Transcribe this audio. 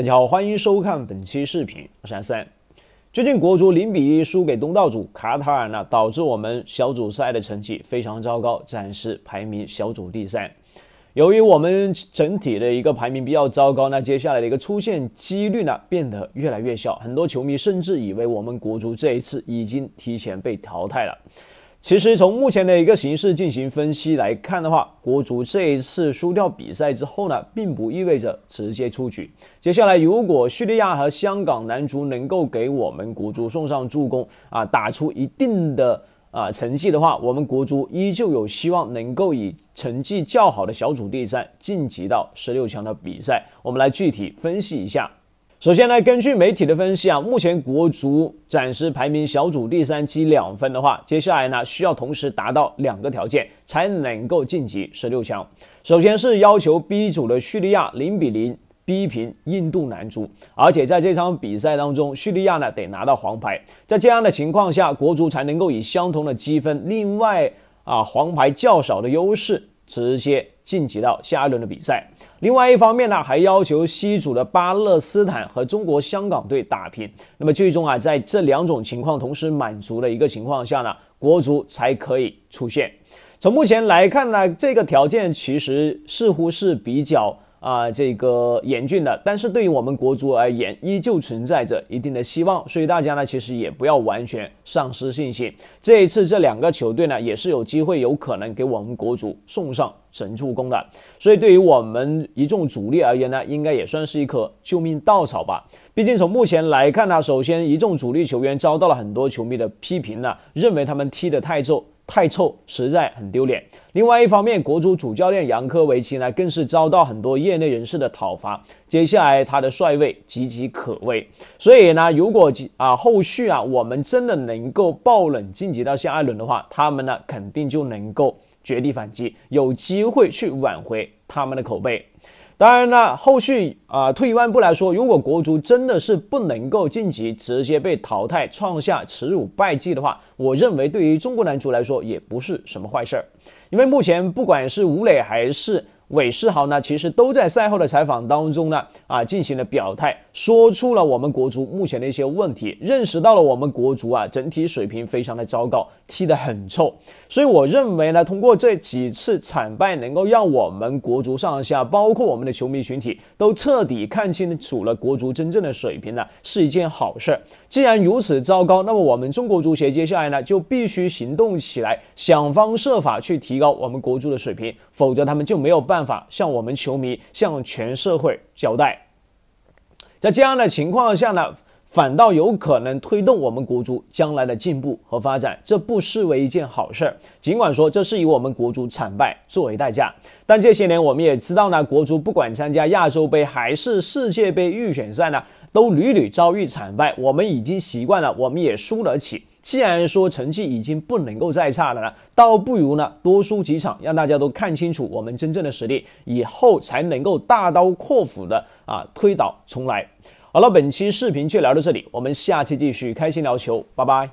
大家好，欢迎收看本期视频，我是阿森。最近国足零比一输给东道主卡塔尔呢，导致我们小组赛的成绩非常糟糕，暂时排名小组第三。由于我们整体的一个排名比较糟糕，那接下来的一个出现几率呢变得越来越小。很多球迷甚至以为我们国足这一次已经提前被淘汰了。其实从目前的一个形势进行分析来看的话，国足这一次输掉比赛之后呢，并不意味着直接出局。接下来，如果叙利亚和香港男足能够给我们国足送上助攻啊，打出一定的啊成绩的话，我们国足依旧有希望能够以成绩较好的小组第三晋级到十六强的比赛。我们来具体分析一下。首先呢，根据媒体的分析啊，目前国足暂时排名小组第三，积两分的话，接下来呢需要同时达到两个条件才能够晋级十六强。首先是要求 B 组的叙利亚零比零逼平印度男足，而且在这场比赛当中，叙利亚呢得拿到黄牌。在这样的情况下，国足才能够以相同的积分，另外啊黄牌较少的优势。直接晋级到下一轮的比赛。另外一方面呢，还要求西组的巴勒斯坦和中国香港队打平。那么最终啊，在这两种情况同时满足的一个情况下呢，国足才可以出线。从目前来看呢，这个条件其实似乎是比较。啊，这个严峻的，但是对于我们国足而言，依旧存在着一定的希望，所以大家呢，其实也不要完全丧失信心。这一次，这两个球队呢，也是有机会，有可能给我们国足送上神助攻的，所以对于我们一众主力而言呢，应该也算是一棵救命稻草吧。毕竟从目前来看呢，首先一众主力球员遭到了很多球迷的批评呢，认为他们踢得太臭。太臭，实在很丢脸。另外一方面，国足主教练杨科维奇呢，更是遭到很多业内人士的讨伐。接下来，他的帅位岌岌可危。所以呢，如果啊，后续啊，我们真的能够爆冷晋级到下一轮的话，他们呢，肯定就能够绝地反击，有机会去挽回他们的口碑。当然了，后续啊，退一万步来说，如果国足真的是不能够晋级，直接被淘汰，创下耻辱败绩的话，我认为对于中国男足来说也不是什么坏事儿，因为目前不管是吴磊还是。韦世豪呢，其实都在赛后的采访当中呢，啊进行了表态，说出了我们国足目前的一些问题，认识到了我们国足啊整体水平非常的糟糕，踢得很臭。所以我认为呢，通过这几次惨败，能够让我们国足上下，包括我们的球迷群体，都彻底看清楚了国足真正的水平呢，是一件好事儿。既然如此糟糕，那么我们中国足协接下来呢，就必须行动起来，想方设法去提高我们国足的水平，否则他们就没有办。办法向我们球迷、向全社会交代。在这样的情况下呢，反倒有可能推动我们国足将来的进步和发展，这不失为一件好事儿。尽管说这是以我们国足惨败作为代价，但这些年我们也知道呢，国足不管参加亚洲杯还是世界杯预选赛呢，都屡屡遭遇惨败，我们已经习惯了，我们也输得起。既然说成绩已经不能够再差了，呢，倒不如呢多输几场，让大家都看清楚我们真正的实力，以后才能够大刀阔斧的啊推倒重来。好了，本期视频就聊到这里，我们下期继续开心聊球，拜拜。